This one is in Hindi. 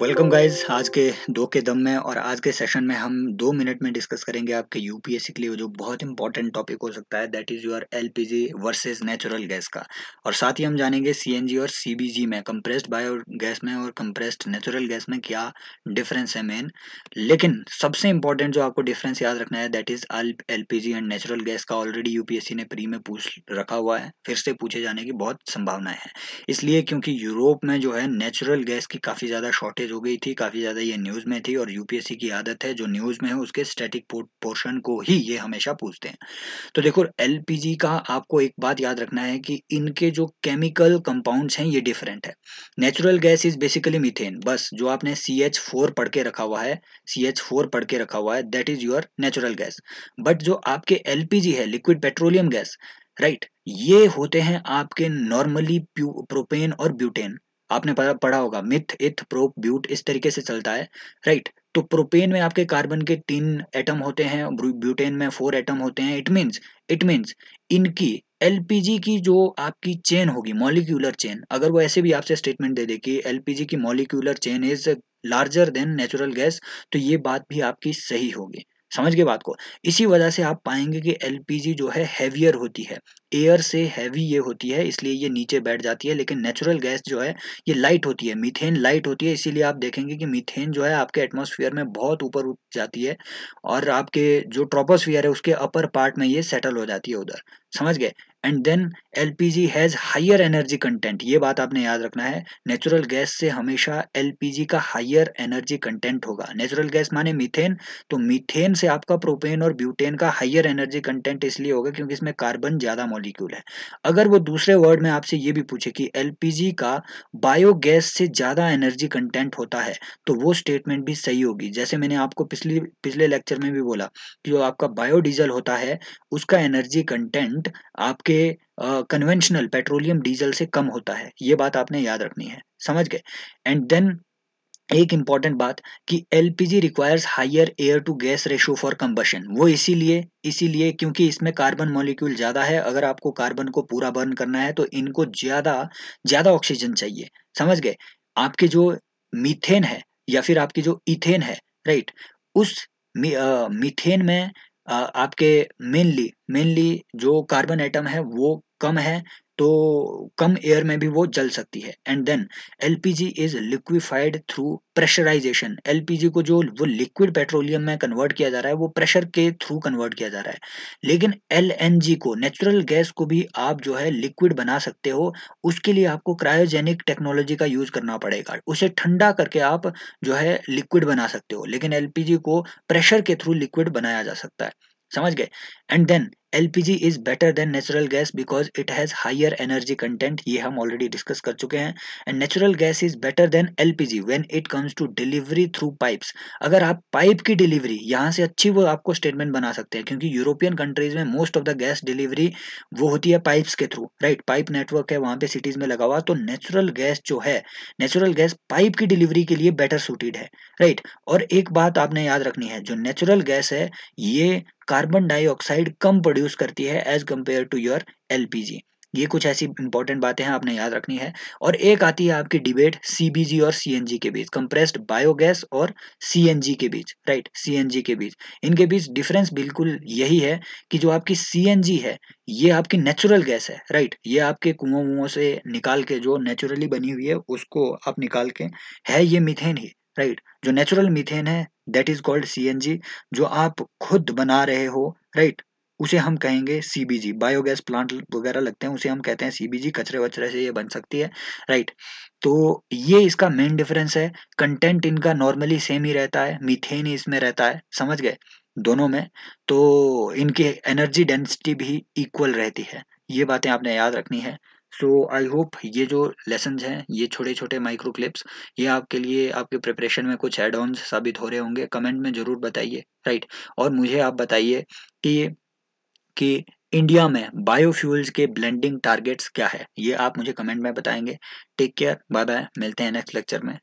वेलकम गाइस आज के दो के दम में और आज के सेशन में हम दो मिनट में डिस्कस करेंगे आपके यूपीएससी के लिए जो बहुत इंपॉर्टेंट टॉपिक हो सकता है that is your LPG versus natural gas का और साथ ही हम जानेंगे सीएनजी और सीबीजी में कंप्रेस्ड बायो गैस में और कंप्रेस्ड नेचुरल गैस में क्या डिफरेंस है मेन लेकिन सबसे इंपॉर्टेंट जो आपको डिफरेंस याद रखना है that is L and natural gas का ऑलरेडी यूपीएससी ने प्री में पूछ रखा हुआ है फिर से पूछे जाने की बहुत संभावनाएं हैं इसलिए क्योंकि यूरोप में जो है नेचुरल गैस की काफी ज्यादा शॉर्टेज हो गई थी काफ़ी ज़्यादा ये न्यूज़ में थी और यूपीएससी की आदत है जो न्यूज़ में है उसके स्टैटिक पोर्शन को ही ये हमेशा पूछते हैं तो देखो एल का आपको एक बात याद रखना है कि इनके जो केमिकल कंपाउंड्स हैं ये डिफरेंट है natural gas is basically methane बस जो आपने सी एच फोर पढ़ के रखा हुआ है सी एच फोर पढ़ के रखा हुआ है that is your natural gas but जो आपके एल है लिक्विड पेट्रोलियम गैस राइट ये होते हैं आपके नॉर्मली प्रोपेन और ब्यूटेन आपने पढ़ा होगा मिथ इथ प्रोप ब्यूट इस तरीके से चलता है राइट तो प्रोपेन में आपके कार्बन के तीन एटम होते हैं ब्यूटेन में फोर एटम होते हैं इट मीन्स इट मीन्स इनकी एलपीजी की जो आपकी चेन होगी मॉलिक्यूलर चेन अगर वो ऐसे भी आपसे स्टेटमेंट दे दे कि एलपीजी की molecular chain is larger than natural gas तो ये बात भी आपकी सही होगी समझ गए बात को इसी वजह से आप पाएंगे कि एल जो है हैवियर होती है एयर से हैवी ये होती है इसलिए ये नीचे बैठ जाती है लेकिन नेचुरल गैस जो है ये लाइट होती है मीथेन लाइट होती है इसीलिए आप देखेंगे कि मीथेन जो है आपके एटमोसफियर में बहुत ऊपर उठ जाती है और आपके जो ट्रोपोस्फियर है उसके अपर पार्ट में ये सेटल हो जाती है उधर समझ गए and then L P G has higher energy content ये बात आपने याद रखना है नेचुरल गैस से हमेशा एलपीजी का हायर एनर्जी कंटेंट होगा नेचुरल गैस माने मीथेन तो मीथेन से आपका प्रोपेन और ब्यूटेन का हायर एनर्जी कंटेंट इसलिए होगा क्योंकि इसमें कार्बन ज्यादा मॉलिक्यूल है अगर वो दूसरे वर्ड में आपसे ये भी पूछे कि एल पी जी का बायोगैस से ज्यादा एनर्जी कंटेंट होता है तो वो स्टेटमेंट भी सही होगी जैसे मैंने आपको पिछली पिछले लेक्चर में भी बोला कि जो आपका बायोडीजल होता है उसका एनर्जी कंटेंट डिमांड आपके कन्वेंशनल पेट्रोलियम डीजल से कम होता है ये बात आपने याद रखनी है समझ गए एंड देन एक इम्पॉर्टेंट बात कि L P G requires higher air to gas ratio for combustion वो इसीलिए इसीलिए क्योंकि इसमें कार्बन मॉलिक्यूल ज़्यादा है अगर आपको कार्बन को पूरा बर्न करना है तो इनको ज़्यादा ज़्यादा ऑक्सीजन चाहिए समझ गए आपके जो मीथेन है या फिर आपकी जो इथेन है राइट उस मी, आ, मीथेन में आपके मेनली मेनली जो कार्बन एटम है वो कम है तो कम एयर में भी वो जल सकती है and then LPG is liquefied through pressurisation LPG को जो वो लिक्विड पेट्रोलियम में कन्वर्ट किया जा रहा है वो प्रेशर के थ्रू कन्वर्ट किया जा रहा है लेकिन एलएनजी को नेचुरल गैस को भी आप जो है लिक्विड बना सकते हो उसके लिए आपको क्रायोजेनिक टेक्नोलॉजी का यूज करना पड़ेगा उसे ठंडा करके आप जो है लिक्विड बना सकते हो लेकिन एलपीजी को प्रेशर के थ्रू लिक्विड बनाया जा सकता है समझ गए and then LPG is better than natural gas because it has higher energy content ये हम ऑलरेडी डिस्कस कर चुके हैं and natural gas is better than LPG when it comes to delivery through pipe अगर आप पाइप की डिलीवरी यहाँ से अच्छी वो आपको स्टेटमेंट बना सकते हैं क्योंकि यूरोपियन कंट्रीज में most of the gas delivery वो होती है पाइप्स के थ्रू राइट पाइप नेटवर्क है वहाँ पे सिटीज में लगा हुआ तो नेचुरल गैस जो है नेचुरल गैस पाइप की डिलीवरी के लिए बेटर सुटेड है राइट और एक बात आपने याद रखनी है जो नेचुरल गैस है ये कार्बन डाइऑक्साइड कम प्रोड्यूस करती है as compare to your L ये कुछ ऐसी इंपॉर्टेंट बातें हैं आपने याद रखनी है और एक आती है आपकी डिबेट सीबीजी और सीएनजी के बीच कंप्रेस्ड बायोगैस और सीएनजी के बीच राइट सीएनजी के बीच इनके बीच डिफरेंस बिल्कुल यही है कि जो आपकी सीएनजी है ये आपकी नेचुरल गैस है राइट ये आपके कुओं वुओं से निकाल के जो नेचुरली बनी हुई है उसको आप निकाल के है ये मिथेन ही राइट जो नेचुरल मिथेन है दैट इज कॉल्ड सी जो आप खुद बना रहे हो राइट right? उसे हम कहेंगे सीबीजी बायोगैस प्लांट वगैरह लगते हैं उसे हम कहते हैं सीबीजी कचरे वचरे से ये बन सकती है राइट तो ये इसका मेन डिफरेंस है कंटेंट इनका नॉर्मली सेम ही रहता है मीथेन ही इसमें रहता है समझ गए दोनों में तो इनकी एनर्जी डेंसिटी भी इक्वल रहती है ये बातें आपने याद रखनी है सो आई होप ये जो लेसन हैं ये छोटे छोटे माइक्रो क्लिप्स ये आपके लिए आपके प्रिपरेशन में कुछ एड ऑन साबित हो रहे होंगे कमेंट में ज़रूर बताइए राइट और मुझे आप बताइए कि कि इंडिया में बायोफ्यूल्स के ब्लेंडिंग टारगेट्स क्या है ये आप मुझे कमेंट में बताएंगे टेक केयर बाय बाय मिलते हैं नेक्स्ट लेक्चर में